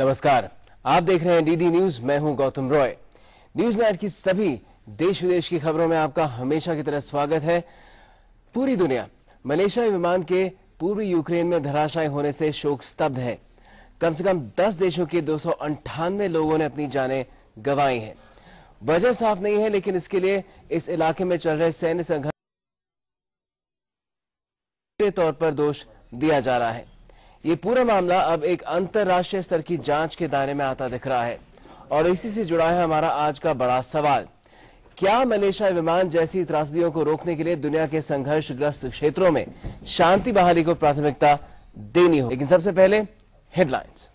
नमस्कार आप देख रहे हैं डीडी न्यूज मैं हूं गौतम रॉय न्यूजीलैंड की सभी देश विदेश की खबरों में आपका हमेशा की तरह स्वागत है पूरी दुनिया मलेशिया विमान के पूर्वी यूक्रेन में धराशायी होने से शोक स्तब्ध है कम से कम 10 देशों के दो लोगों ने अपनी जाने गंवाई है वजह साफ नहीं है लेकिन इसके लिए इस इलाके में चल रहे सैन्य संघर्ष तौर पर दोष दिया जा रहा है ये पूरा मामला अब एक अंतर्राष्ट्रीय स्तर की जांच के दायरे में आता दिख रहा है और इसी से जुड़ा है हमारा आज का बड़ा सवाल क्या मलेशिया विमान जैसी त्रासदियों को रोकने के लिए दुनिया के संघर्षग्रस्त क्षेत्रों में शांति बहाली को प्राथमिकता देनी हो लेकिन सबसे पहले हेडलाइंस